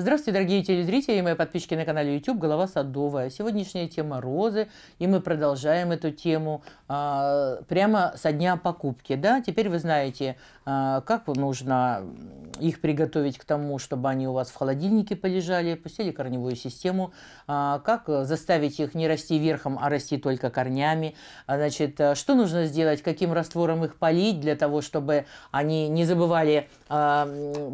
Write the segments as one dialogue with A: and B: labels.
A: Здравствуйте, дорогие телезрители и мои подписчики на канале YouTube «Голова садовая». Сегодняшняя тема розы, и мы продолжаем эту тему а, прямо со дня покупки. Да? Теперь вы знаете, а, как нужно их приготовить к тому, чтобы они у вас в холодильнике полежали, пустили корневую систему, а, как заставить их не расти верхом, а расти только корнями. А, значит, а, что нужно сделать, каким раствором их полить для того, чтобы они не забывали а,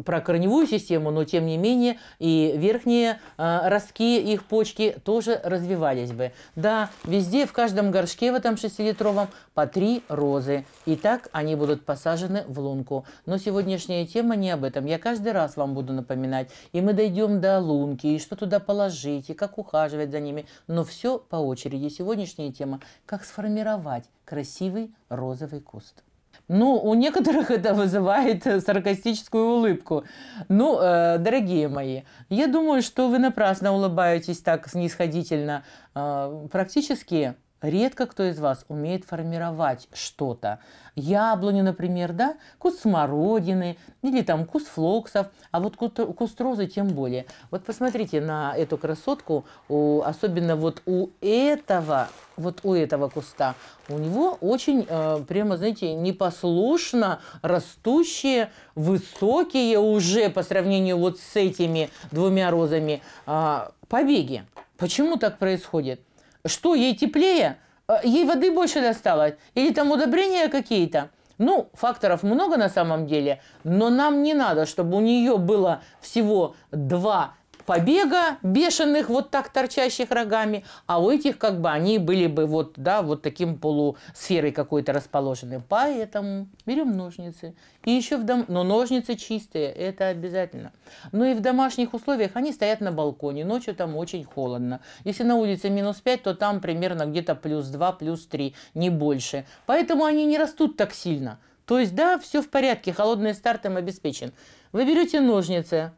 A: про корневую систему, но тем не менее и верхние э, ростки их почки тоже развивались бы. Да, везде, в каждом горшке в этом 6-литровом по три розы. И так они будут посажены в лунку. Но сегодняшняя тема не об этом. Я каждый раз вам буду напоминать. И мы дойдем до лунки, и что туда положить, и как ухаживать за ними. Но все по очереди. Сегодняшняя тема – как сформировать красивый розовый куст. Ну, у некоторых это вызывает э, саркастическую улыбку. Ну, э, дорогие мои, я думаю, что вы напрасно улыбаетесь так снисходительно. Э, практически Редко кто из вас умеет формировать что-то. Яблони, например, да, куст смородины или там куст флоксов, а вот куст розы тем более. Вот посмотрите на эту красотку, у, особенно вот у этого, вот у этого куста. У него очень, э, прямо, знаете, непослушно растущие, высокие уже по сравнению вот с этими двумя розами э, побеги. Почему так происходит? Что, ей теплее? Э, ей воды больше досталось? Или там удобрения какие-то? Ну, факторов много на самом деле, но нам не надо, чтобы у нее было всего два побега бешеных, вот так торчащих рогами, а у этих как бы они были бы вот, да, вот таким полусферой какой-то расположены. Поэтому берем ножницы. И еще в дом... Но ножницы чистые, это обязательно. Но ну и в домашних условиях они стоят на балконе. Ночью там очень холодно. Если на улице минус 5, то там примерно где-то плюс 2, плюс 3, не больше. Поэтому они не растут так сильно. То есть, да, все в порядке, холодный старт им обеспечен. Вы берете ножницы,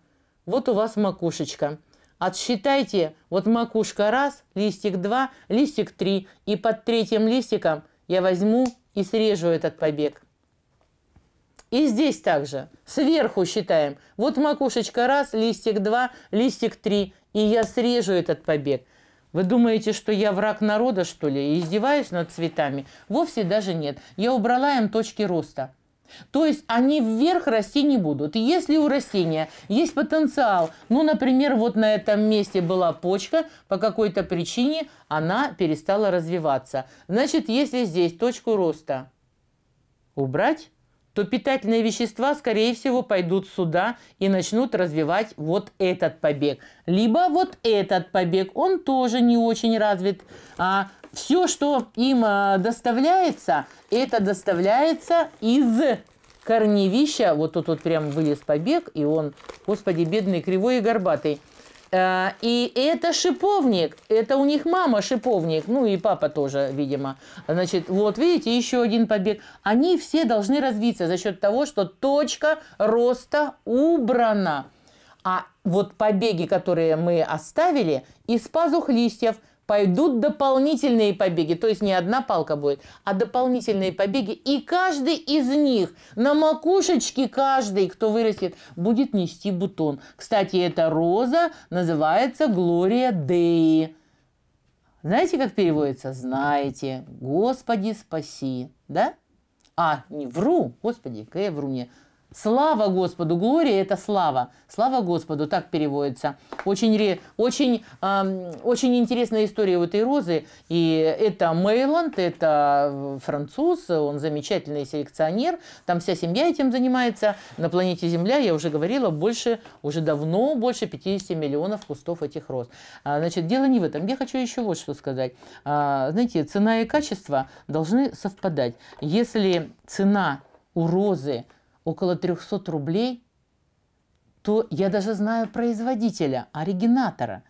A: вот у вас макушечка. Отсчитайте, вот макушка раз, листик два, листик три, и под третьим листиком я возьму и срежу этот побег. И здесь также. Сверху считаем. Вот макушечка раз, листик два, листик три, и я срежу этот побег. Вы думаете, что я враг народа, что ли, и издеваюсь над цветами? Вовсе даже нет. Я убрала им точки роста. То есть они вверх расти не будут. И если у растения есть потенциал, ну, например, вот на этом месте была почка, по какой-то причине она перестала развиваться. Значит, если здесь точку роста убрать, то питательные вещества, скорее всего, пойдут сюда и начнут развивать вот этот побег. Либо вот этот побег, он тоже не очень развит. А все, что им а, доставляется, это доставляется из корневища. Вот тут вот прям вылез побег, и он, господи, бедный, кривой и горбатый – Э, и это шиповник, это у них мама шиповник, ну и папа тоже, видимо. Значит, вот видите, еще один побег. Они все должны развиться за счет того, что точка роста убрана. А вот побеги, которые мы оставили, из пазух листьев – пойдут дополнительные побеги. То есть не одна палка будет, а дополнительные побеги. И каждый из них, на макушечке каждый, кто вырастет, будет нести бутон. Кстати, эта роза называется Глория Деи. Знаете, как переводится? Знаете. Господи, спаси. Да? А, не вру. Господи, какая я вру мне. Слава Господу, Глория – это слава. Слава Господу, так переводится. Очень, очень, э, очень интересная история у этой розы. И это Мейланд, это француз, он замечательный селекционер. Там вся семья этим занимается. На планете Земля, я уже говорила, больше, уже давно больше 50 миллионов кустов этих роз. А, значит, дело не в этом. Я хочу еще вот что сказать. А, знаете, цена и качество должны совпадать. Если цена у розы – около 300 рублей, то я даже знаю производителя, оригинатора.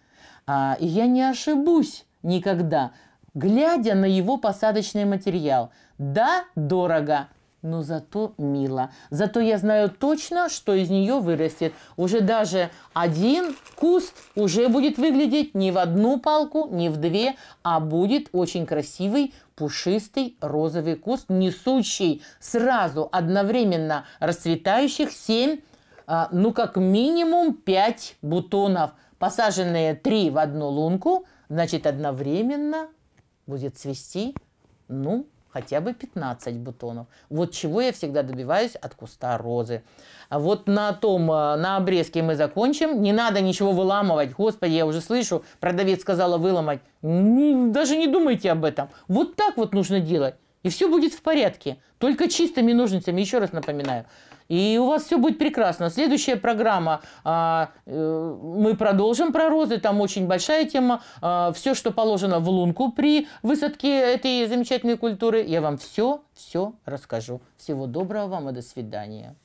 A: А, и я не ошибусь никогда, глядя на его посадочный материал. Да, дорого, но зато мило. Зато я знаю точно, что из нее вырастет. Уже даже один куст уже будет выглядеть не в одну палку, не в две, а будет очень красивый пушистый розовый куст, несущий сразу одновременно расцветающих 7, а, ну как минимум 5 бутонов. Посаженные 3 в одну лунку, значит одновременно будет цвести, ну, хотя бы 15 бутонов. Вот чего я всегда добиваюсь от куста розы. А вот на том, э, на обрезке мы закончим. Не надо ничего выламывать. Господи, я уже слышу, продавец сказала выломать. Даже не думайте об этом. Вот так вот нужно делать. И все будет в порядке. Только чистыми ножницами, еще раз напоминаю. И у вас все будет прекрасно. Следующая программа, а, э, мы продолжим про розы, там очень большая тема. А, все, что положено в лунку при высадке этой замечательной культуры, я вам все, все расскажу. Всего доброго вам и до свидания.